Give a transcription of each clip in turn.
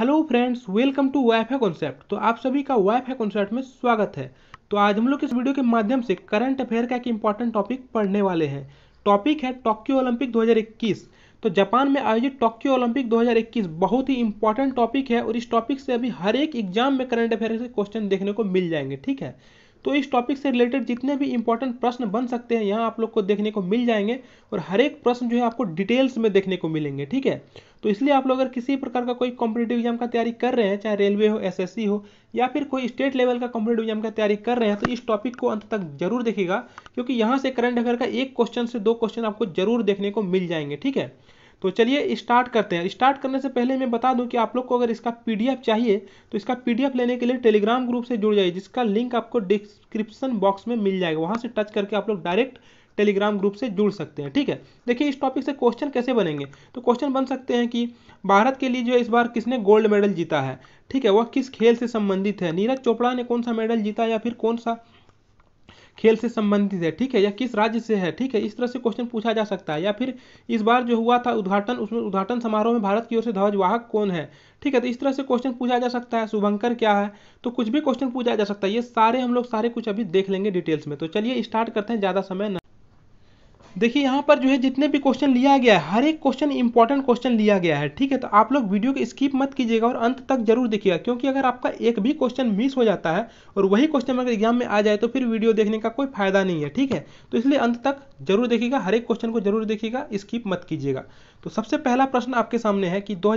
hello friends welcome to wife है concept तो आप सभी का वाइफ है कॉन्सेप्ट में स्वागत है तो आज हम लोग इस वीडियो के माध्यम से करंट अफेयर का एक इम्पॉर्टेंट टॉपिक पढ़ने वाले हैं टॉपिक है टोक्यो ओलंपिक 2021 तो जापान में आयोजित टोक्यो ओलंपिक 2021 बहुत ही इंपॉर्टेंट टॉपिक है और इस टॉपिक से अभी हर एक एग्जाम में करंट अफेयर के क्वेश्चन देखने को मिल जाएंगे ठीक है तो इस टॉपिक से रिलेटेड जितने भी इंपॉर्टेंट प्रश्न बन सकते हैं यहाँ आप लोग को देखने को मिल जाएंगे और हर एक प्रश्न जो है आपको डिटेल्स में देखने को मिलेंगे ठीक है तो इसलिए आप लोग अगर किसी प्रकार का कोई कॉम्पिटेटिव एग्जाम का तैयारी कर रहे हैं चाहे रेलवे हो एस हो या फिर कोई स्टेट लेवल का कॉम्पिटेटिव एग्जाम का तैयारी कर रहे हैं तो इस टॉपिक को अंत तक जरूर देखेगा क्योंकि यहाँ से करंट अफेयर का एक क्वेश्चन से दो क्वेश्चन आपको जरूर देखने को मिल जाएंगे ठीक है तो चलिए स्टार्ट करते हैं स्टार्ट करने से पहले मैं बता दूं कि आप लोग को अगर इसका पीडीएफ चाहिए तो इसका पीडीएफ लेने के लिए टेलीग्राम ग्रुप से जुड़ जाइए जिसका लिंक आपको डिस्क्रिप्शन बॉक्स में मिल जाएगा वहाँ से टच करके आप लोग डायरेक्ट टेलीग्राम ग्रुप से जुड़ सकते हैं ठीक है देखिए इस टॉपिक से क्वेश्चन कैसे बनेंगे तो क्वेश्चन बन सकते हैं कि भारत के लिए जो इस बार किसने गोल्ड मेडल जीता है ठीक है वह किस खेल से संबंधित है नीरज चोपड़ा ने कौन सा मेडल जीता या फिर कौन सा खेल से संबंधित है ठीक है या किस राज्य से है ठीक है इस तरह से क्वेश्चन पूछा जा सकता है या फिर इस बार जो हुआ था उद्घाटन उसमें उद्घाटन समारोह में भारत की ओर से ध्वजवाहक कौन है ठीक है तो इस तरह से क्वेश्चन पूछा जा सकता है शुभंकर क्या है तो कुछ भी क्वेश्चन पूछा जा सकता है ये सारे हम लोग सारे कुछ अभी देख लेंगे डिटेल्स में तो चलिए स्टार्ट करते हैं ज़्यादा समय न देखिए यहाँ पर जो है जितने भी क्वेश्चन लिया गया है हर एक क्वेश्चन इंपॉर्टेंट क्वेश्चन लिया गया है ठीक है तो आप लोग वीडियो को स्किप मत कीजिएगा और अंत तक जरूर देखिएगा क्योंकि अगर आपका एक भी क्वेश्चन मिस हो जाता है और वही क्वेश्चन अगर एग्जाम में आ जाए तो फिर वीडियो देखने का कोई फायदा नहीं है ठीक है तो इसलिए अंत तक जरूर देखिएगा हर एक क्वेश्चन को जरूर देखिएगा स्किप मत कीजिएगा तो सबसे पहला प्रश्न आपके सामने है कि दो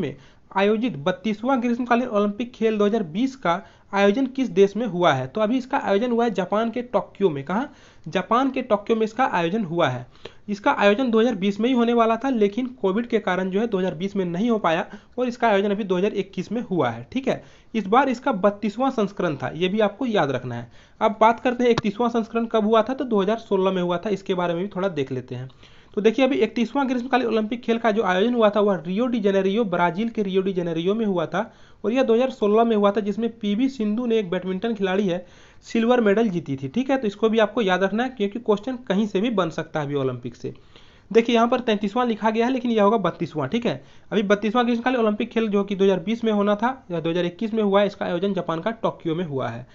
में आयोजित बत्तीसवां ग्रीष्मकालीन ओलंपिक खेल 2020 का आयोजन किस देश में हुआ है तो अभी इसका आयोजन हुआ है जापान के टोक्यो में कहा जापान के टोक्यो में इसका आयोजन हुआ है इसका आयोजन 2020 में ही होने वाला था लेकिन कोविड के कारण जो है 2020 में नहीं हो पाया और इसका आयोजन अभी 2021 में हुआ है ठीक है इस बार इसका बत्तीसवां संस्करण था ये भी आपको याद रखना है अब बात करते हैं इकतीसवां संस्करण कब हुआ था तो 2016 में हुआ था इसके बारे में भी थोड़ा देख लेते हैं तो देखिए अभी इकतीसवां ग्रीष्मकालीन ओलंपिक खेल का जो आयोजन हुआ था वह रियो डी जेनेरियो ब्राजील के रियो डी जेनेरियो में हुआ था और यह 2016 में हुआ था जिसमें पीवी सिंधु ने एक बैडमिंटन खिलाड़ी है सिल्वर मेडल जीती थी ठीक है तो इसको भी आपको याद रखना है क्योंकि क्वेश्चन कहीं से भी बन सकता है अभी ओलंपिक से देखिए यहाँ पर तैंतीसवां लिखा गया है लेकिन यह होगा बत्तीसवां ठीक है अभी बत्तीसवां ग्रीष्मकालीन ओलंपिक खेल जो कि 2020 में होना था या 2021 में हुआ है इसका आयोजन जापान का टोक्यो में हुआ है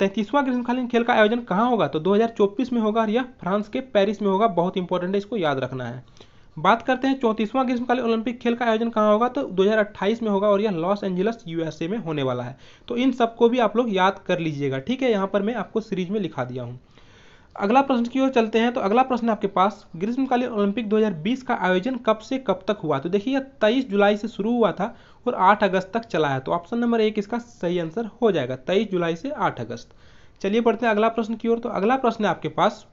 तैंतीसवां ग्रीष्मकालीन खेल का आयोजन कहाँ होगा तो 2024 में होगा और यह फ्रांस के पेरिस में होगा बहुत इंपॉर्टेंट है इसको याद रखना है बात करते हैं चौंतीसवां ग्रीष्मकालीन ओलंपिक खेल का आयोजन कहाँ होगा तो 2028 में होगा और यह लॉस एंजलस यूएसए में होने वाला है तो इन सबको भी आप लोग याद कर लीजिएगा ठीक है यहाँ पर मैं आपको सीरीज में लिखा दिया हूँ अगला प्रश्न की ओर चलते हैं तो अगला प्रश्न आपके पास ग्रीष्मकालीन ओलंपिक 2020 का आयोजन कब से कब तक हुआ तो देखिए यह 23 जुलाई से शुरू हुआ था और 8 अगस्त तक चलाया तो ऑप्शन नंबर एक इसका सही आंसर हो जाएगा तेईस जुलाई से आठ अगस्त चलिए बढ़ते हैं अगला प्रश्न की ओर तो अगला प्रश्न है आपके पास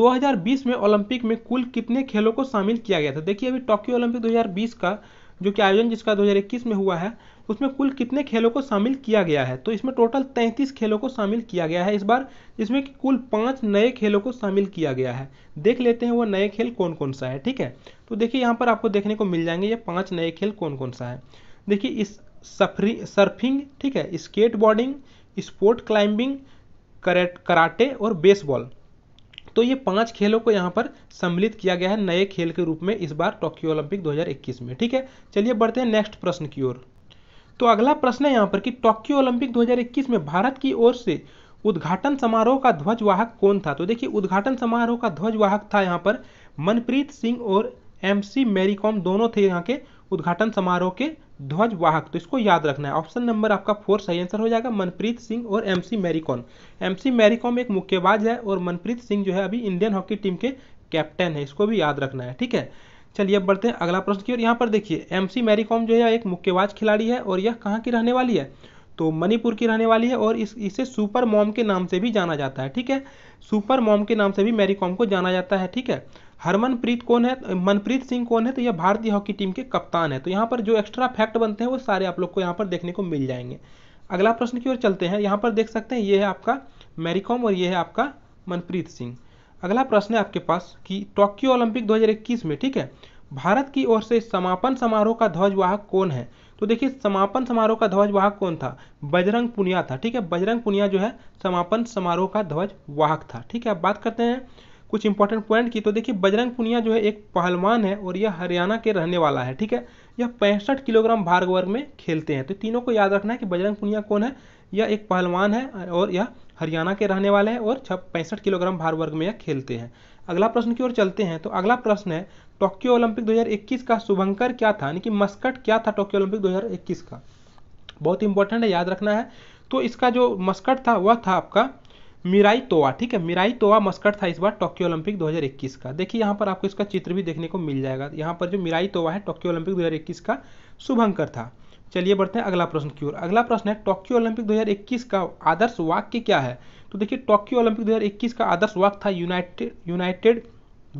2020 में ओलंपिक में कुल कितने खेलों को शामिल किया गया था देखिए अभी टोक्यो ओलंपिक 2020 का जो कि आयोजन जिसका 2021 में हुआ है उसमें कुल कितने खेलों को शामिल किया गया है तो इसमें टोटल 33 खेलों को शामिल किया गया है इस बार जिसमें कि कुल पाँच नए खेलों को शामिल किया गया है देख लेते हैं वो नए खेल कौन कौन सा है ठीक है तो देखिए यहाँ पर आपको देखने को मिल जाएंगे ये पाँच नए खेल कौन कौन सा है देखिए इस सफरी सर्फिंग ठीक है skateboarding sport climbing karate और बेसबॉल तो ये पांच खेलों को यहाँ पर सम्मिलित किया गया है नए खेल के रूप में इस बार टोक्यो ओलंपिक 2021 में ठीक है चलिए बढ़ते हैं नेक्स्ट प्रश्न की ओर तो अगला प्रश्न है यहाँ पर कि टोक्यो ओलंपिक 2021 में भारत की ओर से उद्घाटन समारोह का ध्वजवाहक कौन था तो देखिए उद्घाटन समारोह का ध्वजवाहक था यहाँ पर मनप्रीत सिंह और एम सी दोनों थे यहाँ के उद्घाटन समारोह के ध्वज वाहक तो इसको याद रखना है ऑप्शन नंबर आपका फोर सही आंसर हो जाएगा मनप्रीत सिंह और एमसी मैरीकॉम एमसी मैरीकॉम एक मुक्केबाज है और मनप्रीत सिंह जो है अभी इंडियन हॉकी टीम के कैप्टन है इसको भी याद रखना है ठीक है चलिए अब बढ़ते हैं अगला प्रश्न की और यहाँ पर देखिए एमसी मैरीकॉम जो है एक मुक्केबाज खिलाड़ी है और यह कहाँ की रहने वाली है तो मणिपुर की रहने वाली है और इस इसे सुपर मॉम के नाम से भी जाना जाता है ठीक है सुपर मॉम के नाम से भी मैरीकॉम को जाना जाता है ठीक है हरमनप्रीत कौन है मनप्रीत सिंह कौन है तो यह भारतीय हॉकी टीम के कप्तान है तो यहाँ पर जो एक्स्ट्रा फैक्ट बनते हैं वो सारे आप लोग को यहाँ पर देखने को मिल जाएंगे अगला प्रश्न की ओर चलते हैं यहाँ पर देख सकते हैं ये है आपका मैरीकॉम और ये है आपका मनप्रीत सिंह अगला प्रश्न है आपके पास कि टोक्यो ओलंपिक 2021 में ठीक है भारत की ओर से समापन समारोह का ध्वजवाहक कौन है तो देखिए समापन समारोह का ध्वजवाहक कौन था बजरंग पुनिया था ठीक है बजरंग पुनिया जो है समापन समारोह का ध्वजवाहक था ठीक है अब बात करते हैं कुछ इंपॉर्टेंट पॉइंट की तो देखिए बजरंग पुनिया जो है एक पहलवान है और यह हरियाणा के रहने वाला है ठीक है यह पैंसठ किलोग्राम भार वर्ग में खेलते हैं तो तीनों को याद रखना है कि बजरंग पुनिया कौन है यह एक पहलवान है और यह हरियाणा के रहने वाले हैं और पैंसठ किलोग्राम भार वर्ग में यह खेलते हैं अगला प्रश्न की ओर चलते हैं तो अगला प्रश्न है टोक्यो ओलंपिक 2021 का शुभंकर क्या था यानी कि मस्कट क्या था टोक्यो ओलंपिक 2021 का बहुत इंपॉर्टेंट है याद रखना है तो इसका जो मस्कट था वह था आपका मिराई तोवा ठीक है मिराई तोवा मस्कट था इस बार टोक्यो ओलंपिक 2021 का देखिए यहाँ पर आपको इसका चित्र भी देखने को मिल जाएगा यहाँ पर जो मिराई तोवा है टोक्यो ओलंपिक 2021 का शुभंकर था चलिए बढ़ते हैं अगला प्रश्न की ओर अगला प्रश्न है टोक्यो ओलंपिक 2021 का आदर्श वाक्य क्या है तो देखिए टोक्यो ओलंपिक 2021 का आदर्श वाक्य था यूनाइटेड यूनाइटेड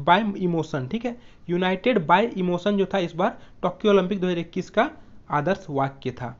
बाय इमोशन ठीक है यूनाइटेड बाय इमोशन जो था इस बार टोक्यो ओलंपिक 2021 का आदर्श वाक्य था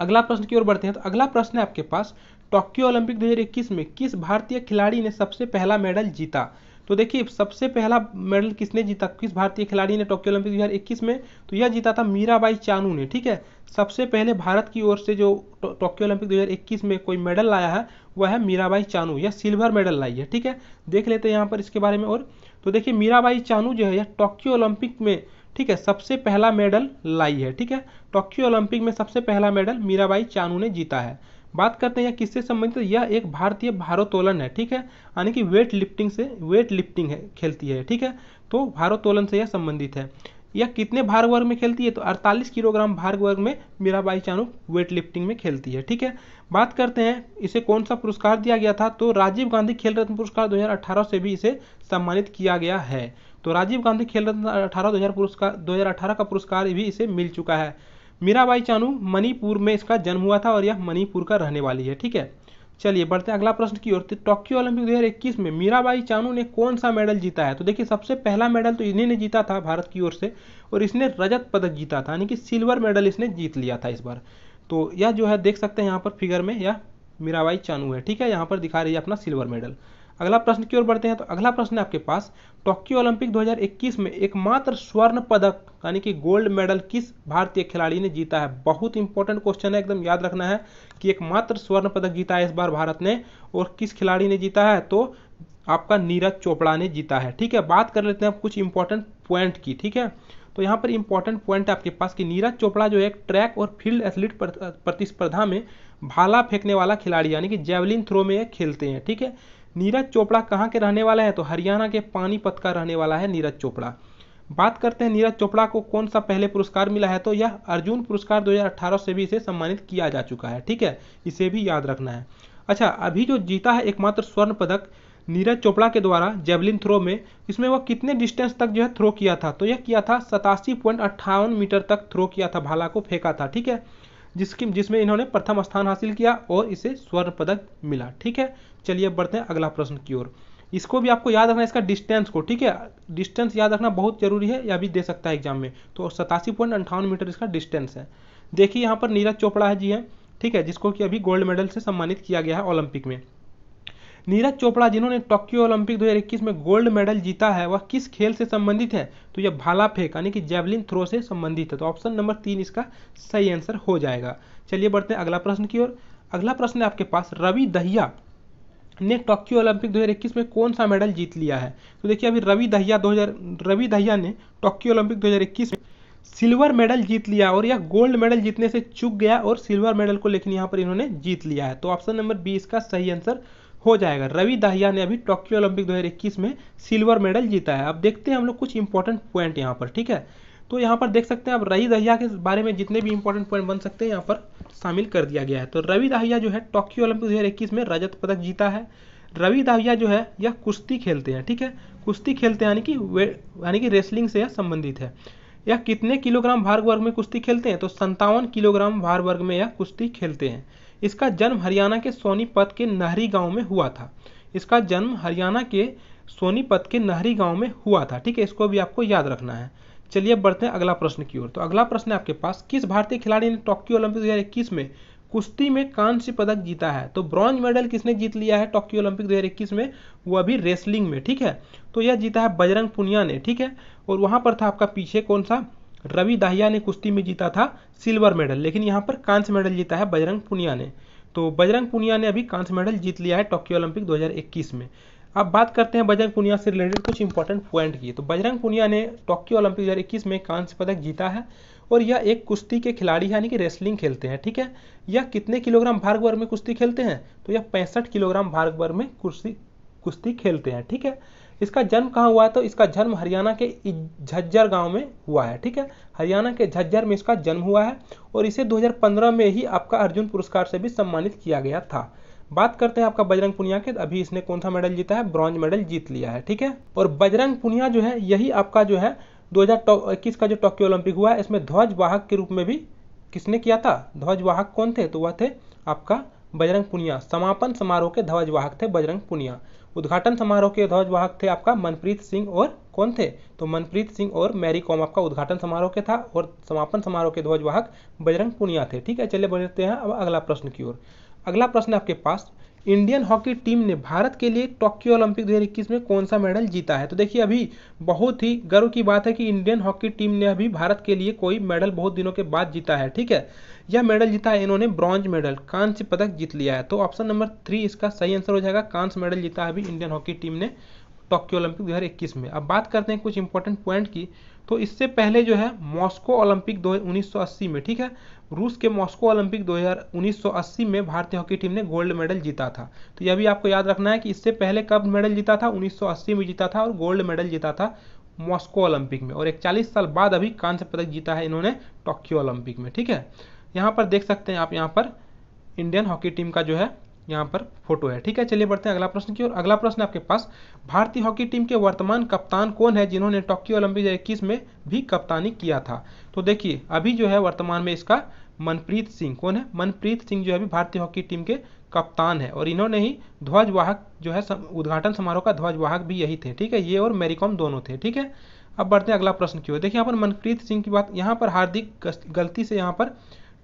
अगला प्रश्न की ओर बढ़ते हैं तो अगला प्रश्न है आपके पास टोक्यो ओलंपिक 2021 में किस भारतीय खिलाड़ी ने सबसे पहला मेडल जीता तो देखिए सबसे पहला मेडल किसने जीता किस भारतीय खिलाड़ी ने टोक्यो ओलंपिक 2021 में तो यह जीता था मीराबाई चानू ने ठीक है सबसे पहले भारत की ओर से जो टोक्यो ओलंपिक 2021 में कोई मेडल लाया है वह है मीराबाई चानू यह सिल्वर मेडल लाई है ठीक है देख लेते हैं यहाँ पर इसके बारे में और तो देखिए मीराबाई चानू जो है यह टोक्यो ओलंपिक में ठीक है सबसे पहला मेडल लाई है ठीक है टोक्यो ओलंपिक में सबसे पहला मेडल मीराबाई चानू ने जीता है बात करते हैं किससे संबंधित यह एक भारतीय भारोत्तोलन है ठीक है यानी कि वेट लिफ्टिंग से वेट लिफ्टिंग है खेलती है ठीक है तो भारोत्तोलन से यह संबंधित है यह कितने भार वर्ग में खेलती है तो 48 किलोग्राम भार वर्ग में मीराबाई चानू वेट लिफ्टिंग में खेलती है ठीक है बात करते हैं इसे कौन सा पुरस्कार दिया गया था तो राजीव गांधी खेल रत्न पुरस्कार 2018 से भी इसे सम्मानित किया गया है तो राजीव गांधी खेल रत्न अठारह दो पुरस्कार दो का पुरस्कार भी इसे मिल चुका है मीराबाई चानू मणिपुर में इसका जन्म हुआ था और यह मणिपुर का रहने वाली है ठीक है चलिए बढ़ते हैं अगला प्रश्न की ओर तो टोक्यो ओलंपिक 2021 में मीराबाई चानू ने कौन सा मेडल जीता है तो देखिए सबसे पहला मेडल तो इन्हीं ने जीता था भारत की ओर से और इसने रजत पदक जीता था यानी कि सिल्वर मेडल इसने जीत लिया था इस बार तो यह जो है देख सकते हैं यहाँ पर फिगर में यह मीराबाई चानू है ठीक है यहाँ पर दिखा रही है अपना सिल्वर मेडल अगला प्रश्न की ओर बढ़ते हैं तो अगला प्रश्न है आपके पास टोक्यो ओलंपिक 2021 में एकमात्र स्वर्ण पदक यानी कि गोल्ड मेडल किस भारतीय खिलाड़ी ने जीता है बहुत इंपॉर्टेंट क्वेश्चन है एकदम याद रखना है कि एकमात्र स्वर्ण पदक जीता है इस बार भारत ने और किस खिलाड़ी ने जीता है तो आपका नीरज चोपड़ा ने जीता है ठीक है बात कर लेते हैं कुछ इंपॉर्टेंट पॉइंट की ठीक है तो यहाँ पर इंपॉर्टेंट पॉइंट है आपके पास कि नीरज चोपड़ा जो है ट्रैक और फील्ड एथलीट प्रतिस्पर्धा में भाला फेंकने वाला खिलाड़ी यानी कि जेवलिन थ्रो में खेलते हैं ठीक है नीरज चोपड़ा कहाँ के रहने वाला है तो हरियाणा के पानीपत का रहने वाला है नीरज चोपड़ा बात करते हैं नीरज चोपड़ा को कौन सा पहले पुरस्कार मिला है तो यह अर्जुन पुरस्कार 2018 से भी इसे सम्मानित किया जा चुका है ठीक है इसे भी याद रखना है अच्छा अभी जो जीता है एकमात्र स्वर्ण पदक नीरज चोपड़ा के द्वारा जेवलिन थ्रो में इसमें वह कितने डिस्टेंस तक जो है थ्रो किया था तो यह किया था सतासी पॉइंट अट्ठावन मीटर तक थ्रो किया था भाला को फेंका था ठीक है जिसकी जिसमें इन्होंने प्रथम स्थान हासिल किया और इसे स्वर्ण पदक मिला ठीक है चलिए बढ़ते हैं अगला प्रश्न की ओर इसको भी आपको याद रखना इसका डिस्टेंस को ठीक है डिस्टेंस याद रखना बहुत जरूरी है या भी दे सकता है एग्जाम में तो सतासी पॉइंट अंठावन मीटर इसका डिस्टेंस है देखिए यहाँ पर नीरज चोपड़ा है जी है ठीक है जिसको कि अभी गोल्ड मेडल से सम्मानित किया गया है ओलंपिक में नीरज चोपड़ा जिन्होंने टोक्यो ओलंपिक 2021 में गोल्ड मेडल जीता है वह किस खेल से संबंधित है तो यह भाला फेंक यानी कि जेवलिन थ्रो से संबंधित है तो ऑप्शन नंबर तीन इसका सही आंसर हो जाएगा चलिए बढ़ते हैं अगला प्रश्न की ओर अगला प्रश्न है आपके पास रवि दहिया ने टोक्यो ओलंपिक 2021 में कौन सा मेडल जीत लिया है तो देखिए अभी रवि दहिया 2000 रवि दहिया ने टोक्यो ओलंपिक 2021 में सिल्वर मेडल जीत लिया और यह गोल्ड मेडल जीतने से चुक गया और सिल्वर मेडल को लेकिन यहाँ पर इन्होंने जीत लिया है तो ऑप्शन नंबर बी इसका सही आंसर हो जाएगा रवि दहिया ने अभी टोक्यो ओलंपिक 2021 में सिल्वर मेडल जीता है अब देखते हैं हम लोग कुछ इंपॉर्टेंट पॉइंट यहाँ पर ठीक है तो यहाँ पर देख सकते हैं अब रवि दहिया के बारे में जितने भी इंपॉर्टेंट पॉइंट बन सकते हैं यहाँ पर शामिल कर दिया गया है तो रवि दहिया जो है टोक्यो ओलंपिक दो में रजत पदक जीता है रवि दहिया जो है यह कुश्ती खेलते हैं ठीक है कुश्ती खेलते हैं यानी कि यानी कि रेसलिंग से यह संबंधित है यह कितने किलोग्राम भार वर्ग में कुश्ती खेलते हैं तो संतावन किलोग्राम भार वर्ग में यह कुश्ती खेलते हैं इसका जन्म हरियाणा के सोनीपत के नहरी गांव में हुआ था इसका जन्म हरियाणा के सोनीपत के नहरी गांव में हुआ था ठीक है इसको भी आपको याद रखना है चलिए बढ़ते हैं अगला प्रश्न की ओर तो अगला प्रश्न है आपके पास किस भारतीय खिलाड़ी ने टोक्यो ओलंपिक दो में कुश्ती में कांस्य पदक जीता है तो ब्रॉन्ज मेडल किसने जीत लिया है टोक्यो ओलंपिक 2021 में वो अभी रेसलिंग में ठीक है तो यह जीता है बजरंग पुनिया ने ठीक है और वहाँ पर था आपका पीछे कौन सा रवि दाहिया ने कुश्ती में जीता था सिल्वर मेडल लेकिन यहाँ पर कांस्य मेडल जीता है बजरंग पुनिया ने तो बजरंग पुनिया ने अभी कांस्य मेडल जीत लिया है टोक्यो ओलंपिक 2021 में अब बात करते हैं बजरंग पुनिया से रिलेटेड कुछ इंपॉर्टेंट पॉइंट की तो बजरंग पुनिया ने टोक्यो ओलंपिक 2021 में कांस्य पदक जीता है और यह एक कुश्ती के खिलाड़ी यानी कि रेसलिंग खेलते हैं ठीक है यह कितने किलोग्राम भार्ग वर्ग में कुश्ती खेलते हैं तो यह पैंसठ किलोग्राम भार्ग वर्ग में कुश्ती कुश्ती खेलते हैं ठीक है इसका जन्म कहाँ हुआ है तो इसका जन्म हरियाणा के झज्जर गांव में हुआ है ठीक है हरियाणा के झज्जर में इसका जन्म हुआ है और इसे 2015 में ही आपका अर्जुन पुरस्कार से भी सम्मानित किया गया था बात करते हैं आपका बजरंग पुनिया के अभी इसने कौन सा मेडल जीता है ब्रॉन्ज मेडल जीत लिया है ठीक है और बजरंग पुनिया जो है यही आपका जो है दो का जो टोक्यो ओलंपिक हुआ है इसमें ध्वज वाहक के रूप में भी किसने किया था ध्वज वाहक कौन थे तो वह थे आपका बजरंग पुनिया समापन समारोह के ध्वजवाहक थे बजरंग पुनिया उद्घाटन समारोह के ध्वजवाहक थे आपका मनप्रीत सिंह और कौन थे तो मनप्रीत सिंह और मैरी कॉम आपका उद्घाटन समारोह के था और समापन समारोह के ध्वजवाहक बजरंग पुनिया थे ठीक है चलिए बढ़ते हैं अब अगला प्रश्न की ओर अगला प्रश्न आपके पास इंडियन हॉकी टीम ने भारत के लिए टोक्यो ओलंपिक 2021 में कौन सा मेडल जीता है तो देखिए अभी बहुत ही गर्व की बात है कि इंडियन हॉकी टीम ने अभी भारत के लिए कोई मेडल बहुत दिनों के बाद जीता है ठीक है यह मेडल जीता है इन्होंने ब्रॉन्ज मेडल कांस्य पदक जीत लिया है तो ऑप्शन नंबर थ्री इसका सही आंसर हो जाएगा कांस्य मेडल जीता है अभी इंडियन हॉकी टीम ने टोक्यो ओलंपिक दो में अब बात करते हैं कुछ इंपॉर्टेंट पॉइंट की तो इससे पहले जो है मॉस्को ओलंपिक दो 1980 में ठीक है रूस के मॉस्को ओलंपिक 2019 में भारतीय हॉकी टीम ने गोल्ड मेडल जीता था तो यह भी आपको याद रखना है कि इससे पहले कब मेडल जीता था 1980 में जीता था और गोल्ड मेडल जीता था मॉस्को ओलंपिक में और चालीस साल बाद अभी कांस्य पदक जीता है इन्होंने टोक्यो ओलंपिक में ठीक है यहाँ पर देख सकते हैं आप यहाँ पर इंडियन हॉकी टीम का जो है यहाँ पर फोटो है ठीक है चलिए बढ़ते हैं अगला प्रश्न की ओर अगला प्रश्न आपके पास भारतीय हॉकी टीम के वर्तमान कप्तान कौन है जिन्होंने टोक्यो ओलंपिक दो में भी कप्तानी किया था तो देखिए अभी जो है वर्तमान में इसका मनप्रीत सिंह कौन है मनप्रीत सिंह जो है अभी भारतीय हॉकी टीम के कप्तान है और इन्होंने ही ध्वजवाहक जो है उद्घाटन समारोह का ध्वजवाहक भी यही थे ठीक है ये और मैरीकॉम दोनों थे ठीक है अब बढ़ते हैं अगला प्रश्न की ओर देखिए यहाँ पर मनप्रीत सिंह की बात यहाँ पर हार्दिक गलती से यहाँ पर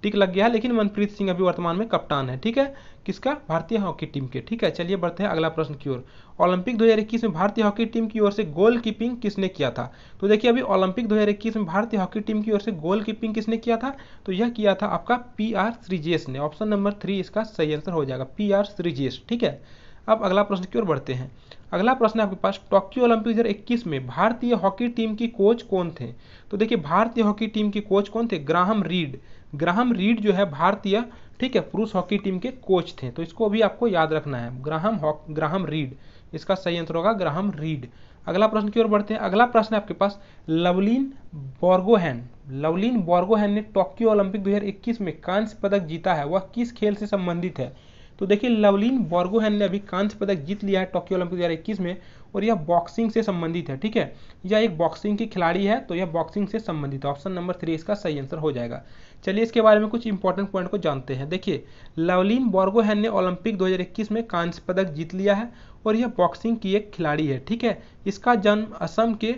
टिक लग गया है लेकिन मनप्रीत सिंह अभी वर्तमान में कप्तान है ठीक है किसका भारतीय हॉकी टीम के ठीक है चलिए बढ़ते हैं अगला प्रश्न की ओर ओलंपिक 2021 में भारतीय हॉकी टीम की ओर से गोल कीपिंग किसने किया था तो देखिए अभी ओलंपिक 2021 में भारतीय हॉकी टीम की ओर से गोल कीपिंग किसने किया था तो यह किया था आपका पी आर श्रीजेश ने ऑप्शन नंबर थ्री इसका सही आंसर हो जाएगा पी आर श्रीजेश ठीक है अब अगला प्रश्न की ओर बढ़ते हैं अगला प्रश्न आपके पास टोक्यो ओलंपिक 2021 में भारतीय हॉकी टीम की कोच कौन थे तो देखिए भारतीय हॉकी टीम की कोच कौन थे ग्राहम रीड ग्राहम रीड जो है भारतीय ठीक है पुरुष हॉकी टीम के कोच थे तो इसको अभी आपको याद रखना है ग्राहम हॉक ग्राहम रीड इसका सही आंसर होगा ग्राहम रीड अगला प्रश्न की ओर बढ़ते हैं अगला प्रश्न है आपके पास लवलीन बोर्गोहैन लवलीन बोर्गोहैन ने टोक्यो ओलंपिक 2021 में कांस्य पदक जीता है वह किस खेल से संबंधित है तो देखिए लवलीन बोर्गोहैन ने अभी कांस्य पदक जीत लिया है टोक्यो ओलंपिक 2021 में और यह बॉक्सिंग से संबंधित है ठीक है यह एक बॉक्सिंग की खिलाड़ी है तो यह बॉक्सिंग से संबंधित ऑप्शन नंबर थ्री इसका सही आंसर हो जाएगा चलिए इसके बारे में कुछ इंपॉर्टेंट पॉइंट को जानते हैं देखिए लवलीन बॉर्गोहैन ने ओलंपिक 2021 में कांस्य पदक जीत लिया है और यह बॉक्सिंग की एक खिलाड़ी है ठीक है इसका जन्म असम के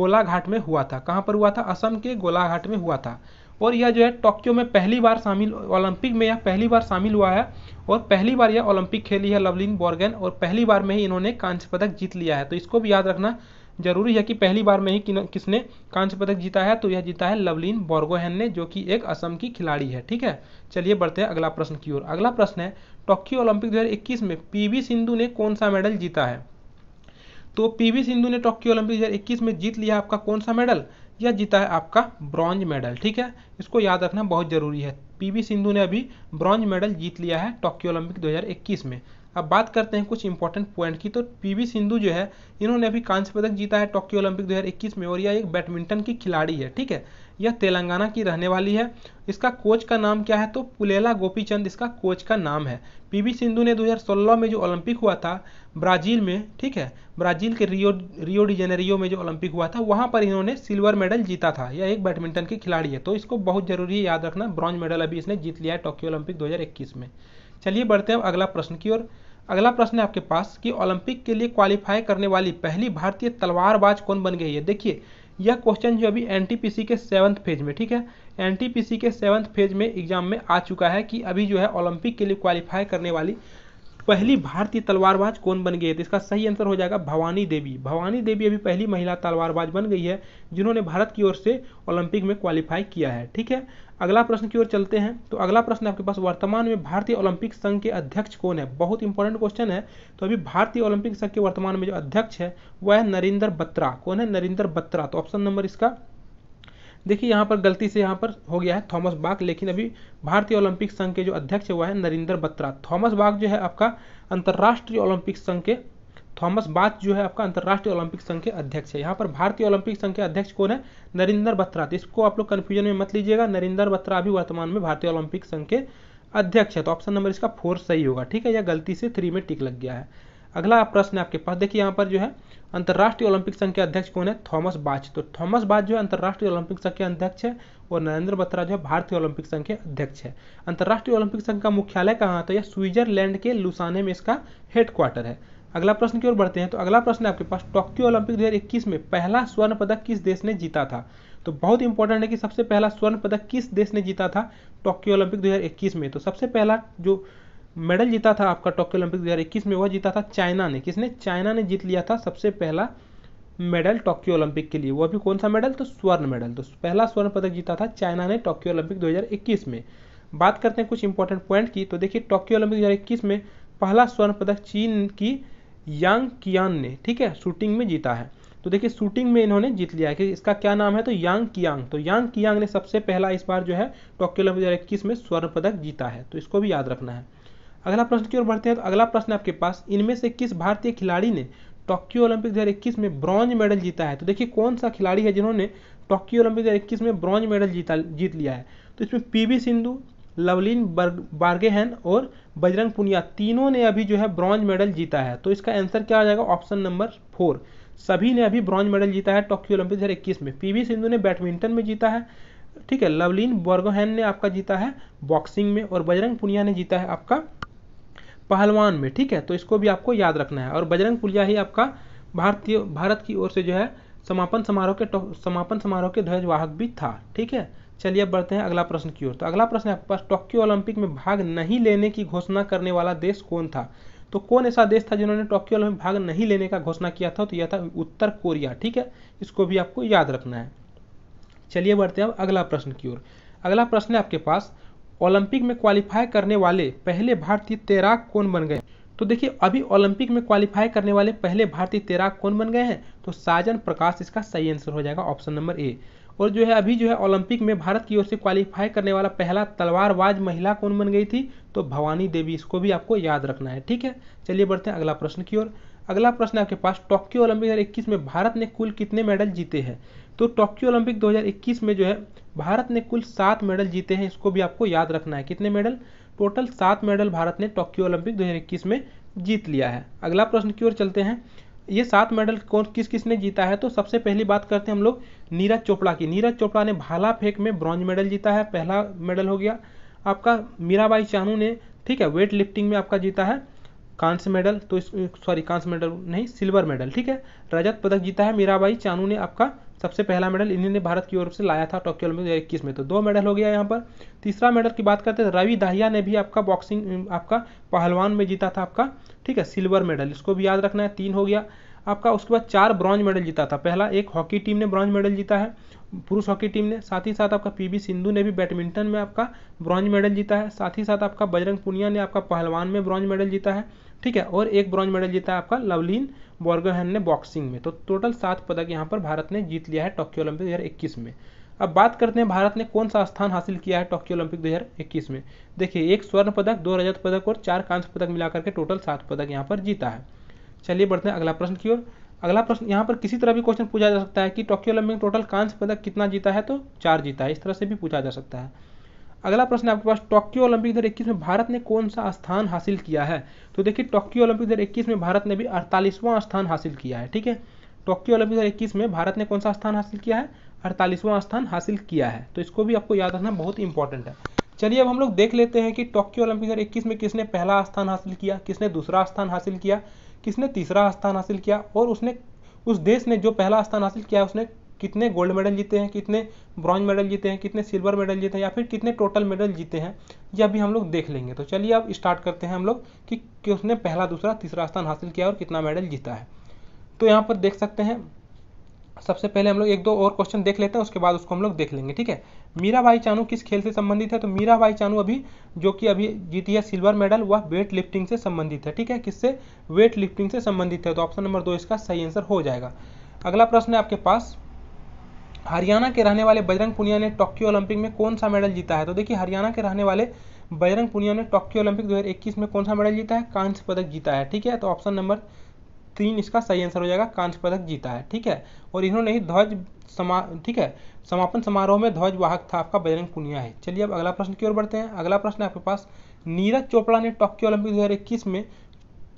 गोलाघाट में हुआ था कहाँ पर हुआ था असम के गोलाघाट में हुआ था और यह जो है टोक्यो में पहली बार शामिल ओलंपिक में यह पहली बार शामिल हुआ है और पहली बार यह ओलंपिक खेली है लवलिन बॉर्गन और पहली बार में ही इन्होंने कांस्य पदक जीत लिया है तो इसको भी याद रखना जरूरी है कि पहली बार में ही किसने कांस्य पदक जीता है तो यह जीता है लवलिन बोर्गोहन ने जो कि एक असम की खिलाड़ी है ठीक है चलिए बढ़ते हैं अगला प्रश्न की ओर अगला प्रश्न है टोक्यो ओलंपिक 2021 में पीवी सिंधु ने कौन सा मेडल जीता है तो पीवी सिंधु ने टोक्यो ओलंपिक 2021 में जीत लिया आपका कौन सा मेडल या जीता है आपका ब्रॉन्ज मेडल ठीक है इसको याद रखना बहुत जरूरी है पीवी सिंधु ने अभी ब्रॉन्ज मेडल जीत लिया है टोक्यो ओलंपिक 2021 में अब बात करते हैं कुछ इंपॉर्टेंट पॉइंट की तो पीवी सिंधु जो है इन्होंने अभी कांस्य पदक जीता है टोक्यो ओलंपिक 2021 में और यह एक बैडमिंटन की खिलाड़ी है ठीक है यह तेलंगाना की रहने वाली है इसका कोच का नाम क्या है तो पुलेला गोपीचंद इसका कोच का नाम है पीवी सिंधु ने 2016 में जो ओलंपिक हुआ था ब्राज़ील में ठीक है ब्राज़ील के रियो रियो डी जेनेरियो में जो ओलंपिक हुआ था वहाँ पर इन्होंने सिल्वर मेडल जीता था यह एक बैडमिंटन की खिलाड़ी है तो इसको बहुत ज़रूरी याद रखना ब्रॉन्ज मेडल अभी इसने जीत लिया है टोक्यो ओलंपिक दो में चलिए बढ़ते हैं अगला प्रश्न की ओर अगला प्रश्न है आपके पास कि ओलंपिक के लिए क्वालिफाई करने वाली पहली भारतीय तलवारबाज कौन बन गई है देखिए यह क्वेश्चन जो अभी एनटीपीसी के सेवन्थ फेज में ठीक है एनटीपीसी के सेवन्थ फेज में एग्जाम में आ चुका है कि अभी जो है ओलंपिक के लिए क्वालिफाई करने वाली पहली भारतीय तलवारबाज कौन बन गई है तो इसका सही आंसर हो जाएगा भवानी देवी भवानी देवी अभी पहली महिला तलवारबाज बन गई है जिन्होंने भारत की ओर से ओलंपिक में क्वालिफाई किया है ठीक है अगला प्रश्न की ओर चलते हैं तो अगला प्रश्न आपके पास वर्तमान में भारतीय ओलंपिक संघ के अध्यक्ष कौन है बहुत इंपॉर्टेंट क्वेश्चन है तो अभी भारतीय ओलंपिक संघ के वर्तमान में जो अध्यक्ष है वह है नरेंद्र बत्रा कौन है नरेंद्र बत्रा तो ऑप्शन नंबर इसका देखिए यहाँ पर गलती से यहाँ पर हो गया है थॉमस बाग लेकिन अभी भारतीय ओलंपिक संघ के जो अध्यक्ष है वह है नरेंद्र बत्रा थॉमस बाग जो है आपका अंतर्राष्ट्रीय ओलंपिक संघ के थॉमस बाच जो है आपका अंतर्राष्ट्रीय ओलंपिक संघ के अध्यक्ष है यहाँ पर भारतीय ओलंपिक संघ के अध्यक्ष कौन है नरिंदर बत्रा तो इसको आप लोग कन्फ्यूजन में मत लीजिएगा नरिंदर बत्रा अभी वर्तमान में भारतीय ओलंपिक संघ के अध्यक्ष है तो ऑप्शन नंबर इसका फोर सही होगा ठीक है या गलती से थ्री में टिक लग गया है अगला प्रश्न आपके पास देखिए यहाँ पर जो है अंतर्राष्ट्रीय ओलंपिक संघ के अध्यक्ष कौन है थॉमस बाच तो थॉमस बाच जो है अंतर्राष्ट्रीय ओलंपिक संघ के अध्यक्ष है और नरेंद्र बत्रा जो है भारतीय ओलंपिक संघ के अध्यक्ष है अंतर्राष्ट्रीय ओलंपिक संघ का मुख्यालय कहाँ तो यह स्विट्जरलैंड के लुसाने में इसका हेडक्वार्टर है अगला प्रश्न की ओर बढ़ते हैं तो अगला प्रश्न आपके पास टोक्यो ओलंपिक 2021 में पहला स्वर्ण पदक किस देश ने जीता था तो बहुत इंपॉर्टेंट है कि सबसे पहला स्वर्ण पदक किस देश ने जीता था टोक्यो ओलंपिक 2021 में तो सबसे पहला जो मेडल जीता था आपका टोक्यो ओलंपिक 2021 में वह जीता था चाइना ने किसने चाइना ने जीत लिया था सबसे पहला मेडल टोक्यो ओलंपिक के लिए वो अभी कौन सा मेडल तो स्वर्ण मेडल तो पहला स्वर्ण पदक जीता था चाइना ने टोक्यो ओलंपिक 2021 में बात करते हैं कुछ इंपॉर्टेंट पॉइंट की तो देखिए टोक्यो ओलंपिक 2021 में पहला स्वर्ण पदक चीन की यांग कियांग ने ठीक है शूटिंग में जीता है तो देखिए शूटिंग में इन्होंने जीत लिया है कि इसका क्या नाम है तो यांग कियांग तो यांग कियांग ने सबसे पहला इस बार जो है टोक्यो ओलंपिक इक्कीस में स्वर्ण पदक जीता है तो इसको भी याद रखना है अगला प्रश्न की ओर बढ़ते हैं तो अगला प्रश्न आपके पास इनमें से किस भारतीय खिलाड़ी ने टोक्यो ओलंपिक 2021 में ब्रॉन्ज मेडल जीता है तो देखिए कौन सा खिलाड़ी है जिन्होंने टोक्यो ओलंपिक 2021 में ब्रॉन्ज मेडल जीता जीत लिया है तो इसमें पीवी सिंधु लवलीन बार्गेहन और बजरंग पुनिया तीनों ने अभी जो है ब्रॉन्ज मेडल जीता है तो इसका आंसर क्या आ जाएगा ऑप्शन नंबर फोर सभी ने अभी ब्रॉन्ज मेडल जीता है टोक्यो ओलंपिक दो इक्कीस में पी सिंधु ने बैडमिंटन में जीता है ठीक है लवलीन बॉर्गोहैन ने आपका जीता है बॉक्सिंग में और बजरंग पुनिया ने जीता है आपका पहलवान में ठीक है तो इसको भी आपको याद रखना है और बजरंग पुनिया ही आपका भारतीय भारत की ओर से जो है समापन समारोह के समापन समारोह के ध्वजवाहक भी था ठीक है चलिए अब बढ़ते हैं अगला प्रश्न की ओर तो अगला प्रश्न आपके पास टोक्यो ओलंपिक में भाग नहीं लेने की घोषणा करने वाला देश कौन था तो कौन ऐसा देश था जिन्होंने टोक्यो ओलंपिक भाग नहीं लेने का घोषणा किया था तो यह था उत्तर कोरिया ठीक है इसको भी आपको याद रखना है चलिए बढ़ते हैं अब अगला प्रश्न की ओर अगला प्रश्न है आपके पास ओलंपिक में क्वालिफाई करने वाले पहले भारतीय तैराक कौन बन गए तो देखिए अभी ओलंपिक में क्वालिफाई करने वाले पहले भारतीय तैराक कौन बन गए हैं तो साजन प्रकाश इसका सही आंसर हो जाएगा ऑप्शन नंबर ए और जो है अभी जो है ओलंपिक में भारत की ओर से क्वालिफाई करने वाला पहला तलवारबाज महिला कौन बन गई थी तो भवानी देवी इसको भी आपको याद रखना है ठीक है चलिए बढ़ते हैं अगला प्रश्न की ओर अगला प्रश्न आपके पास टोक्यो ओलंपिक 2021 में भारत ने कुल कितने मेडल जीते हैं तो टोक्यो ओलंपिक 2021 में जो है भारत ने कुल सात मेडल जीते हैं इसको भी आपको याद रखना है कितने मेडल टोटल सात मेडल भारत ने टोक्यो ओलंपिक 2021 में जीत लिया है अगला प्रश्न की ओर चलते हैं ये सात मेडल कौन किस किस ने जीता है तो सबसे पहली बात करते हैं हम लोग नीरज चोपड़ा की नीरज चोपड़ा ने भाला फेंक में ब्रॉन्ज मेडल जीता है पहला मेडल हो गया आपका मीराबाई चानू ने ठीक है वेट लिफ्टिंग में आपका जीता है कांस्य मेडल तो सॉरी कांस्य मेडल नहीं सिल्वर मेडल ठीक है रजत पदक जीता है मीराबाई चानू ने आपका सबसे पहला मेडल इन्हीं ने भारत की ओर से लाया था टोक्यो ओलंपिक दो इक्कीस में तो दो मेडल हो गया यहाँ पर तीसरा मेडल की बात करते हैं रवि दाहिया ने भी आपका बॉक्सिंग आपका पहलवान में जीता था आपका ठीक है सिल्वर मेडल इसको भी याद रखना है तीन हो गया आपका उसके बाद चार ब्रॉन्ज मेडल जीता था पहला एक हॉकी टीम ने ब्रॉन्ज मेडल जीता है पुरुष हॉकी टीम ने साथ ही साथ आपका पीवी सिंधु ने भी बैडमिंटन में आपका ब्रॉन्ज मेडल जीता है साथ ही साथ आपका बजरंग पुनिया ने आपका पहलवान में ब्रॉन्ज मेडल जीता है ठीक है और एक ब्रॉन्ज मेडल जीता है आपका लवलीन बॉर्गोहन ने बॉक्सिंग में तो टोटल सात पदक यहाँ पर भारत ने जीत लिया है टोक्यो ओलंपिक दो में अब बात करते हैं भारत ने कौन सा स्थान हासिल किया है टोक्यो ओलंपिक 2021 में देखिए एक स्वर्ण पदक दो रजत पदक और चार कांस्य पदक मिलाकर के टोटल सात पदक यहाँ पर जीता है चलिए बढ़ते हैं अगला प्रश्न की ओर अगला प्रश्न यहाँ पर किसी तरह भी क्वेश्चन पूछा जा सकता है कि टोक्यो ओलंपिक टोटल कांस्य पदक कितना जीता है तो चार जीता है इस तरह से भी पूछा जा सकता है अगला प्रश्न आपके पास टोक्यो ओलंपिक दो में भारत ने कौन सा स्थान हासिल किया है तो देखिए टोक्यो ओलंपिक दो में भारत ने भी अड़तालीसवां स्थान हासिल किया है ठीक है टोक्यो ओलंपिक दो में भारत ने कौन सा स्थान हासिल किया है अड़तालीसवां स्थान हासिल किया है तो इसको भी आपको याद रखना बहुत इंपॉर्टेंट है चलिए अब हम लोग देख लेते हैं कि टोक्यो ओलंपिक दो में किसने पहला स्थान हासिल किया किसने दूसरा स्थान हासिल किया किसने तीसरा स्थान हासिल किया और उसने उस देश ने जो पहला स्थान हासिल किया उसने कितने गोल्ड मेडल जीते हैं कितने ब्रॉन्ज मेडल जीते हैं कितने सिल्वर मेडल जीते हैं या फिर कितने टोटल मेडल जीते हैं यह भी हम लोग देख लेंगे तो चलिए अब स्टार्ट करते हैं हम लोग कि, उसने पहला दूसरा तीसरा स्थान हासिल किया और कितना मेडल जीता है तो यहाँ पर देख सकते हैं सबसे पहले हम लोग एक दो और क्वेश्चन देख लेते हैं उसके बाद उसको हम लोग देख लेंगे ठीक है मीराबाई चानू किस खेल से संबंधित है तो मीराबाई चानू अभी जो कि अभी जीती है सिल्वर मेडल वह वेट लिफ्टिंग से संबंधित है ठीक है किससे वेट लिफ्टिंग से संबंधित है तो ऑप्शन नंबर दो इसका सही आंसर हो जाएगा अगला प्रश्न है आपके पास हरियाणा के रहने वाले बजरंग पुनिया ने टोक्यो ओलंपिक में कौन सा मेडल जीता है तो देखिए हरियाणा के रहने वाले बजरंग पुनिया ने टोक्यो ओलंपिक 2021 में कौन सा मेडल जीता है कांस्य पदक जीता है ठीक है तो ऑप्शन नंबर तीन इसका सही आंसर हो जाएगा कांस्य पदक जीता है ठीक है और इन्होंने ही ध्वज समा ठीक है समापन समारोह में ध्वज वाहक था आपका बजरंग पुनिया है चलिए अब अगला प्रश्न की ओर बढ़ते हैं अगला प्रश्न आपके पास नीरज चोपड़ा ने टोक्यो ओलंपिक दो में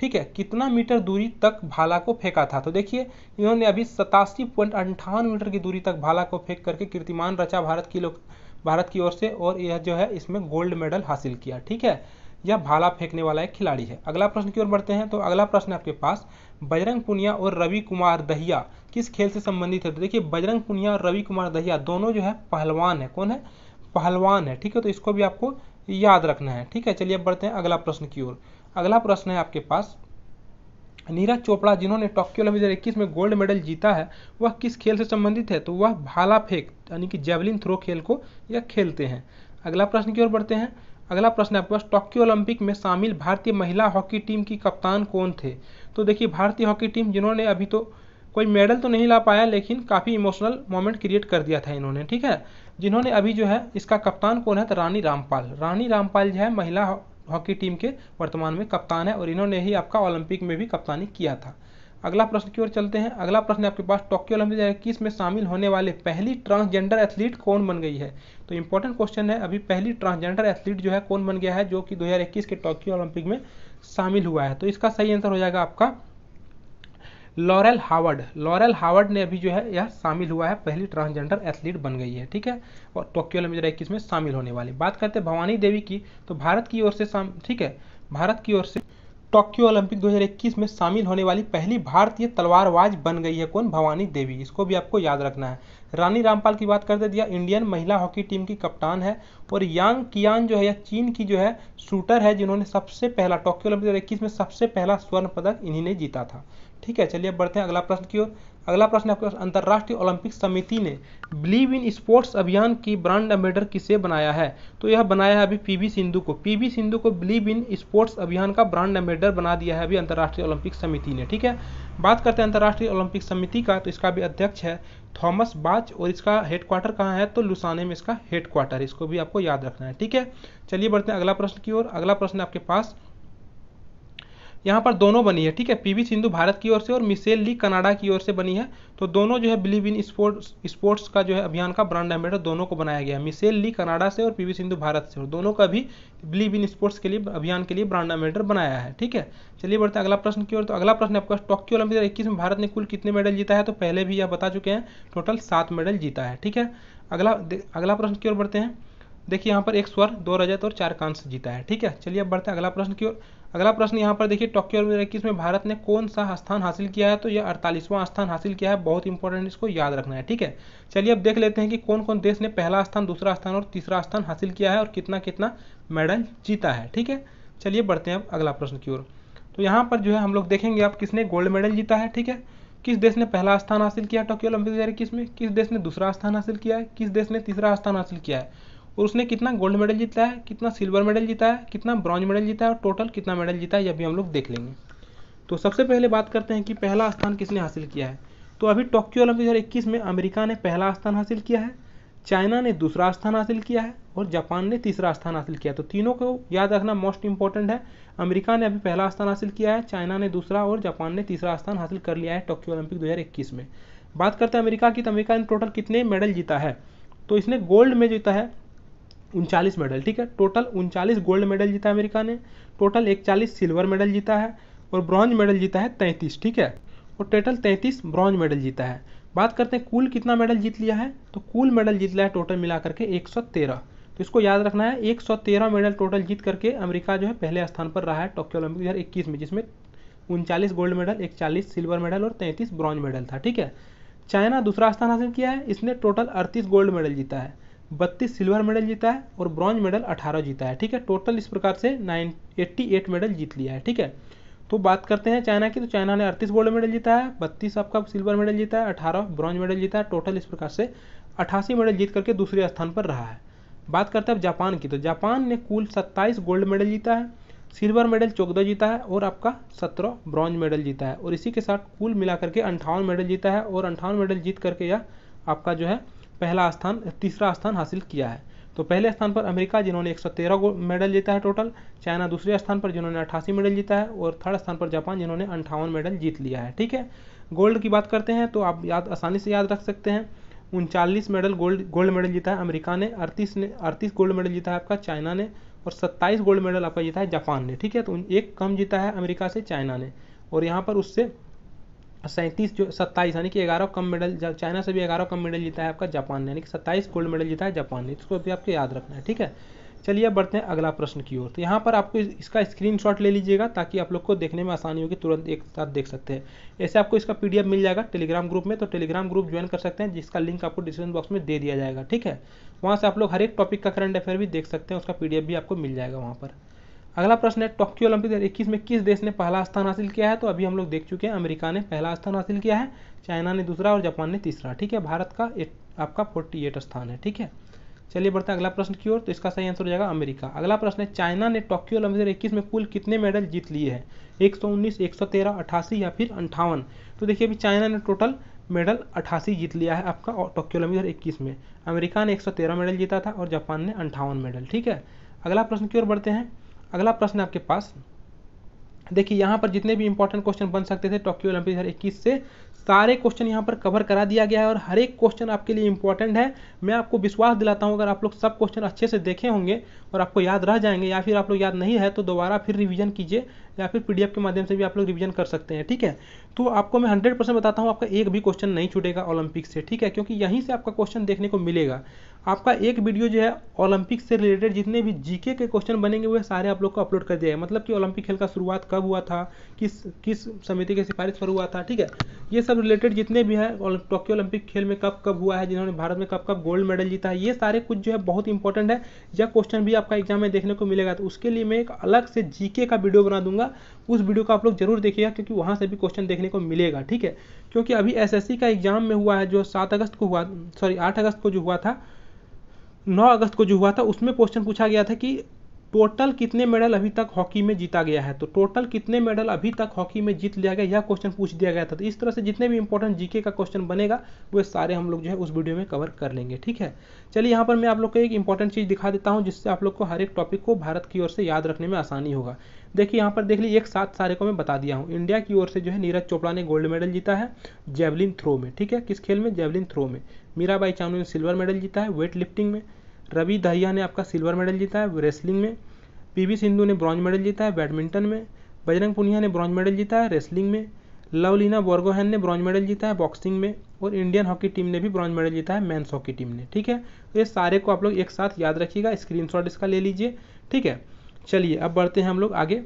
ठीक है कितना मीटर दूरी तक भाला को फेंका था तो देखिए इन्होंने अभी सतासी पॉइंट अंठावन मीटर की दूरी तक भाला को फेंक करके कीर्तिमान रचा भारत की लोग भारत की ओर से और यह जो है इसमें गोल्ड मेडल हासिल किया ठीक है यह भाला फेंकने वाला एक खिलाड़ी है अगला प्रश्न की ओर बढ़ते हैं तो अगला प्रश्न आपके पास बजरंग पुनिया और रवि कुमार दहिया किस खेल से संबंधित है तो देखिए बजरंग पुनिया और रवि कुमार दहिया दोनों जो है पहलवान है कौन है पहलवान है ठीक है तो इसको भी आपको याद रखना है ठीक है चलिए बढ़ते हैं अगला प्रश्न की ओर अगला प्रश्न है आपके पास नीरज चोपड़ा जिन्होंने टोक्यो ओलंपिक इक्कीस में गोल्ड मेडल जीता है वह किस खेल से संबंधित है तो वह भाला फेंक यानी कि जेवलिन थ्रो खेल को यह खेलते हैं अगला प्रश्न की ओर बढ़ते हैं अगला प्रश्न आपके पास टोक्यो ओलंपिक में शामिल भारतीय महिला हॉकी टीम की कप्तान कौन थे तो देखिए भारतीय हॉकी टीम जिन्होंने अभी तो कोई मेडल तो नहीं ला पाया लेकिन काफ़ी इमोशनल मोमेंट क्रिएट कर दिया था इन्होंने ठीक है जिन्होंने अभी जो है इसका कप्तान कौन है तो रानी रामपाल रानी रामपाल जो है महिला हॉकी टीम के वर्तमान में कप्तान है और इन्होंने ही आपका ओलंपिक में भी कप्तानी किया था अगला प्रश्न की ओर चलते हैं अगला प्रश्न आपके पास टोक्यो ओलंपिक इक्कीस में शामिल होने वाले पहली ट्रांसजेंडर एथलीट कौन बन गई है तो इंपॉर्टेंट क्वेश्चन है अभी पहली ट्रांसजेंडर एथलीट जो है कौन बन गया है जो कि 2021 के टोक्यो ओलंपिक में शामिल हुआ है तो इसका सही आंसर हो जाएगा आपका लॉरेल हावर्ड लॉरेल हावर्ड ने अभी जो है यह शामिल हुआ है पहली ट्रांसजेंडर एथलीट बन गई है ठीक है और टोक्यो ओलंपिक इक्कीस में शामिल होने वाली बात करते हैं भवानी देवी की तो भारत की ओर से ठीक है भारत की ओर से टोक्यो ओलंपिक 2021 में शामिल होने वाली पहली भारतीय तलवारबाज बन गई है कौन भवानी देवी इसको भी आपको याद रखना है रानी रामपाल की बात करते दिया इंडियन महिला हॉकी टीम की कप्तान है और यांग कियान जो है या चीन की जो है शूटर है जिन्होंने सबसे पहला टोक्यो ओलंपिक 2021 में सबसे पहला स्वर्ण पदक इन्हीं ने जीता था ठीक है चलिए बढ़ते हैं अगला प्रश्न की ओर अगला प्रश्न आपके पास अंतर्राष्ट्रीय ओलंपिक समिति ने बिलीव इन स्पोर्ट्स अभियान की ब्रांड एम्बेडर किसे बनाया है तो यह बनाया है अभी पीवी सिंधु को पीवी सिंधु को बिलीव इन स्पोर्ट्स अभियान का ब्रांड एम्बेडर बना दिया है अभी अंतर्राष्ट्रीय ओलंपिक समिति ने ठीक है बात करते हैं अंतर्राष्ट्रीय ओलंपिक समिति का तो इसका भी अध्यक्ष है थॉमस बाच और इसका हेडक्वार्टर कहाँ है तो लुसाने में इसका हेडक्वार्टर इसको भी आपको याद रखना है ठीक है चलिए बढ़ते हैं अगला प्रश्न की ओर अगला प्रश्न आपके पास यहाँ पर दोनों बनी है ठीक है पीवी सिंधु भारत की ओर से और मिसेल ली कनाडा की ओर से बनी है तो दोनों जो है बिलीव इन स्पोर्ट्स स्पोर्ट्स का जो है अभियान का ब्रांड एम्बेडर दोनों को बनाया गया है मिसेल ली कनाडा से और पीवी सिंधु भारत से और दोनों का भी बिलीव इन स्पोर्ट्स के लिए अभियान के लिए ब्रांड एम्बेडर बनाया है ठीक है चलिए बढ़ते अगला प्रश्न की ओर तो अगला प्रश्न आपका टोक्यो ओलंपिक इक्कीस में भारत ने कुल कितने मेडल जीता है तो पहले भी यह बता चुके हैं टोटल सात मेडल जीता है ठीक है अगला अगला प्रश्न की ओर बढ़ते हैं देखिए यहाँ पर एक स्वर दो रजत और चार कांस जीता है ठीक है चलिए अब बढ़ते हैं अगला प्रश्न की ओर अगला प्रश्न यहाँ पर देखिए टोक्यो इक्कीस में भारत ने कौन सा स्थान हासिल किया है तो यह अड़तालीसवां स्थान हासिल किया है बहुत इंपॉर्टेंट इसको याद रखना है ठीक है चलिए अब देख लेते हैं कि कौन कौन देश ने पहला स्थान दूसरा स्थान और तीसरा स्थान हासिल किया है और कितना कितना मेडल जीता है ठीक है चलिए बढ़ते हैं अब अगला प्रश्न की ओर तो यहाँ पर जो है हम लोग देखेंगे आप किसने गोल्ड मेडल जीता है ठीक है किस देश ने पहला स्थान हासिल किया टोक्यो ओलंपिक दो में किस देश ने दूसरा स्थान हासिल किया है किस देश ने तीसरा स्थान हासिल किया है और उसने कितना गोल्ड मेडल जीता है कितना सिल्वर मेडल जीता है कितना ब्रॉन्ज मेडल जीता है और टोटल कितना मेडल जीता है यह भी हम लोग देख लेंगे तो सबसे पहले बात करते हैं कि पहला स्थान किसने हासिल किया है तो अभी टोक्यो ओलंपिक दो इक्कीस में अमेरिका ने पहला स्थान हासिल किया है चाइना ने दूसरा स्थान हासिल किया है और जापान ने तीसरा स्थान हासिल किया तो तीनों को याद रखना मोस्ट इंपॉर्टेंट है अमेरिका ने अभी पहला स्थान हासिल किया है चाइना ने दूसरा और जापान ने तीसरा स्थान हासिल कर लिया है टोक्यो ओलंपिक 2021 में बात करते हैं अमेरिका की तो अमेरिका ने टोटल कितने मेडल जीता है तो इसने गोल्ड में जीता है उनचालीस मेडल ठीक है टोटल उनचालीस गोल्ड मेडल जीता अमेरिका ने टोटल इकचालीस सिल्वर मेडल जीता है और ब्रॉन्ज मेडल जीता है तैंतीस ठीक है और टोटल तैंतीस ब्रॉन्ज मेडल जीता है बात करते हैं कुल कितना मेडल जीत लिया है तो कुल मेडल जीत लिया है टोटल मिला करके एक तो इसको याद रखना है एक मेडल टोटल जीत करके अमेरिका जो है पहले स्थान पर रहा है टोक्यो ओलंपिक दो में जिसमें उनचालीस गोल्ड मेडल इकचालीस सिल्वर मेडल और तैंतीस ब्रॉन्ज मेडल था ठीक है चाइना दूसरा स्थान हासिल किया है इसने टोटल अड़तीस गोल्ड मेडल जीता है बत्तीस सिल्वर मेडल जीता है और ब्रॉन्ज मेडल अठारह जीता है ठीक है टोटल इस प्रकार से नाइन एट्टी एट मेडल जीत लिया है ठीक है तो बात करते हैं चाइना की तो चाइना ने अड़तीस गोल्ड मेडल जीता है बत्तीस आपका सिल्वर मेडल जीता है अठारह ब्रॉन्ज मेडल जीता है टोटल इस प्रकार से अठासी मेडल जीत करके दूसरे स्थान पर रहा है बात करते हैं अब जापान की तो जापान ने कुल सत्ताईस गोल्ड मेडल जीता है सिल्वर मेडल चौदह जीता है और आपका सत्रह ब्रॉन्ज मेडल जीता है और इसी के साथ कुल मिलाकर के अंठावन मेडल जीता है और अंठावन मेडल जीत करके यह आपका जो है पहला स्थान तीसरा स्थान हासिल किया है तो पहले स्थान पर अमेरिका जिन्होंने 113 मेडल जीता है टोटल चाइना दूसरे स्थान पर जिन्होंने अट्ठासी मेडल जीता है और थर्ड स्थान पर जापान जिन्होंने अंठावन मेडल जीत लिया है ठीक है गोल्ड की बात करते हैं तो आप याद आसानी से याद रख सकते हैं उनचालीस मेडल गोल्ड गोल्ड मेडल जीता है अमेरिका ने अड़तीस ने अड़तीस गोल्ड मेडल जीता है आपका चाइना ने और सत्ताईस गोल्ड मेडल आपका जीता है जापान ने ठीक है तो एक कम जीता है अमेरिका से चाइना ने और यहाँ पर उससे सैंतीस जो सत्ताईस यानी कि ग्यारह कम मेडल चाइना से भी ग्यारह कम मेडल जीता है आपका जापान ने यानी कि सत्ताईस गोल्ड मेडल जीता है जापान ने इसको भी आपको याद रखना है ठीक है चलिए बढ़ते हैं अगला प्रश्न की ओर तो यहाँ पर आपको इसका स्क्रीनशॉट ले लीजिएगा ताकि आप लोग को देखने में आसानी होगी तुरंत एक साथ देख सकते हैं ऐसे आपको इसका पीडीएफ मिल जाएगा टेलीग्राम ग्रुप में तो टेलीग्राम ग्रुप ज्वाइन कर सकते हैं जिसका लिंक आपको डिस्क्रिप्शन बॉक्स में दे दिया जाएगा ठीक है वहाँ से आप लोग हर एक टॉपिक का करंट अफेयर भी देख सकते हैं उसका पी भी आपको मिल जाएगा वहाँ पर अगला प्रश्न है टोक्यो ओलंपिक दो इक्कीस में किस देश ने पहला स्थान हासिल किया है तो अभी हम लोग देख चुके हैं अमेरिका ने पहला स्थान हासिल किया है चाइना ने दूसरा और जापान ने तीसरा ठीक है भारत का एट, आपका फोर्टी एट स्थान है ठीक है चलिए बढ़ते हैं अगला प्रश्न की ओर तो इसका सही आंसर हो जाएगा अमेरिका अगला प्रश्न है चाइना ने टोक्यो ओलंपिक दो इक्कीस में कुल कितने मेडल जीत लिए हैं एक सौ उन्नीस एक सौ तेरह अठासी या फिर अंठावन तो देखिए अभी चाइना ने टोटल मेडल अठासी जीत लिया है आपका टोक्यो ओलंपिक दो में अमेरिका ने एक सौ तेरह मेडल जीता था और जापान ने अंठावन मेडल ठीक है अगला प्रश्न की ओर बढ़ते हैं अगला प्रश्न आपके पास देखिए यहाँ पर जितने भी इंपॉर्टेंट क्वेश्चन बन सकते थे टोक्यो ओलंपिक दो इक्कीस से सारे क्वेश्चन यहाँ पर कवर करा दिया गया है और हर एक क्वेश्चन आपके लिए इंपॉर्टेंट है मैं आपको विश्वास दिलाता हूँ अगर आप लोग सब क्वेश्चन अच्छे से देखे होंगे और आपको याद रह जाएंगे या फिर आप लोग याद नहीं है तो दोबारा फिर रिविजन कीजिए या फिर पी के माध्यम से भी आप लोग रिविजन कर सकते हैं ठीक है तो आपको मैं हंड्रेड बताता हूँ आपका एक भी क्वेश्चन नहीं छूटेगा ओलंपिक से ठीक है क्योंकि यहीं से आपका क्वेश्चन देखने को मिलेगा आपका एक वीडियो जो है ओलंपिक से रिलेटेड जितने भी जीके के क्वेश्चन बनेंगे वह सारे आप लोग को अपलोड कर दिया है मतलब कि ओलंपिक खेल का शुरुआत कब हुआ था किस किस समिति की सिफारिश पर हुआ था ठीक है ये सब रिलेटेड जितने भी है टोक्यो ओलंपिक खेल में कब कब हुआ है जिन्होंने भारत में कब कब गोल्ड मेडल जीता है ये सारे कुछ जो है बहुत इंपॉर्टेंट है जब क्वेश्चन भी आपका एग्जाम में देखने को मिलेगा तो उसके लिए मैं एक अलग से जीके का वीडियो बना दूंगा उस वीडियो को आप लोग जरूर देखिएगा क्योंकि वहाँ से भी क्वेश्चन देखने को मिलेगा ठीक है क्योंकि अभी एस का एग्जाम में हुआ है जो सात अगस्त को हुआ सॉरी आठ अगस्त को जो हुआ था 9 अगस्त को जो हुआ था उसमें क्वेश्चन पूछा गया था कि टोटल कितने मेडल अभी तक हॉकी में जीता गया है तो टोटल कितने मेडल अभी तक हॉकी में जीत लिया गया यह क्वेश्चन पूछ दिया गया था तो इस तरह से जितने भी इंपॉर्टेंट जीके का क्वेश्चन बनेगा वे सारे हम लोग जो है उस वीडियो में कवर कर लेंगे ठीक है चलिए यहाँ पर मैं आप लोग को एक इंपॉर्टेंट चीज़ दिखा देता हूँ जिससे आप लोग को हर एक टॉपिक को भारत की ओर से याद रखने में आसानी होगा देखिए यहाँ पर देख लीजिए एक साथ सारे को मैं बता दिया हूँ इंडिया की ओर से जो है नीरज चोपड़ा ने गोल्ड मेडल जीता है जेवलिन थ्रो में ठीक है किस खेल में जेवलिन थ्रो में मीराबाई चानू ने सिल्वर मेडल जीता है वेट लिफ्टिंग में रवि दहिया ने आपका सिल्वर मेडल जीता है रेसलिंग में पी सिंधु ने ब्रॉन्ज मेडल जीता है बैडमिंटन में बजरंग पुनिया ने ब्रॉन्ज मेडल जीता है रेसलिंग में लवलीना बोर्गोहैन ने ब्रॉन्ज मेडल जीता है बॉक्सिंग में और इंडियन हॉकी टीम ने भी ब्रॉन्ज मेडल जीता है मैंस हॉकी टीम ने ठीक है तो ये सारे को आप लोग एक साथ याद रखिएगा स्क्रीनशॉट इसका ले लीजिए ठीक है चलिए अब बढ़ते हैं हम लोग आगे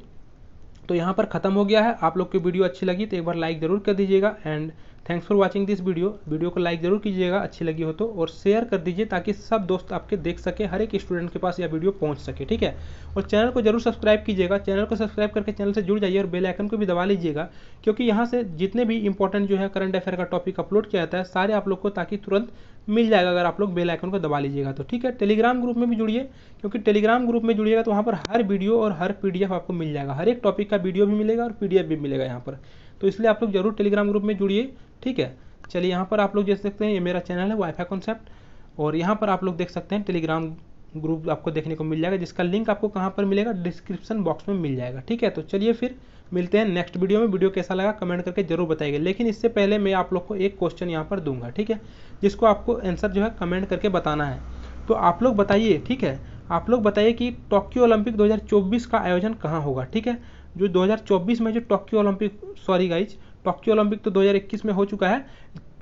तो यहाँ पर ख़त्म हो गया है आप लोग की वीडियो अच्छी लगी तो एक बार लाइक ज़रूर कर दीजिएगा and thanks for watching this video video को लाइक ज़रूर कीजिएगा अच्छी लगी हो तो और शेयर कर दीजिए ताकि सब दोस्त आपके देख सके हर एक स्टूडेंट के पास यह वीडियो पहुंच सके ठीक है और चैनल को जरूर सब्सक्राइब कीजिएगा चैनल को सब्सक्राइब करके चैनल से जुड़ जाइए और बेल आइकन को भी दबा लीजिएगा क्योंकि यहाँ से जितने भी इंपॉर्टेंट जो है करंट अफेयर का टॉपिक अपलोड किया जाता है सारे आप लोग को ताकि तुरंत मिल जाएगा अगर आप लोग बेल आइकन को दबा लीजिएगा तो ठीक है टेलीग्राम ग्रुप में भी जुड़िए क्योंकि टेलीग्राम ग्रुप में जुड़िएगा तो वहाँ पर हर वीडियो और हर पी आपको मिल जाएगा हर एक टॉपिक का वीडियो भी मिलेगा और पी भी मिलेगा यहाँ पर तो इसलिए आप लोग जरूर टेलीग्राम ग्रुप में जुड़िए ठीक है चलिए यहाँ पर आप लोग देख सकते हैं ये मेरा चैनल है वाईफाई कॉन्सेप्ट और यहाँ पर आप लोग देख सकते हैं टेलीग्राम ग्रुप आपको देखने को मिल जाएगा जिसका लिंक आपको कहाँ पर मिलेगा डिस्क्रिप्शन बॉक्स में मिल जाएगा ठीक है तो चलिए फिर मिलते हैं नेक्स्ट वीडियो में वीडियो कैसा लगा कमेंट करके जरूर बताइएगा लेकिन इससे पहले मैं आप लोग को एक क्वेश्चन यहाँ पर दूंगा ठीक है जिसको आपको आंसर जो है कमेंट करके बताना है तो आप लोग बताइए ठीक है आप लोग बताइए कि टोक्यो ओलंपिक 2024 का आयोजन कहाँ होगा ठीक है जो 2024 में जो Tokyo Olympic sorry guys Tokyo Olympic तो 2021 में हो चुका है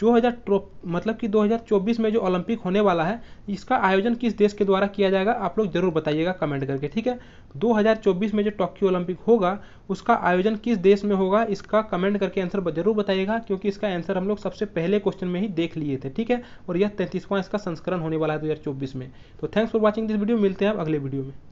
जो हजार मतलब कि 2024 में जो ओलंपिक होने वाला है इसका आयोजन किस देश के द्वारा किया जाएगा आप लोग जरूर बताइएगा कमेंट करके ठीक है 2024 में जो टोक्यो ओलंपिक होगा उसका आयोजन किस देश में होगा इसका कमेंट करके आंसर जरूर बताइएगा क्योंकि इसका आंसर हम लोग सबसे पहले क्वेश्चन में ही देख लिए थे ठीक है और यह तैंतीसवां इसका संस्करण होने वाला है दो में तो thanks for watching this video मिलते हैं आप अगले वीडियो में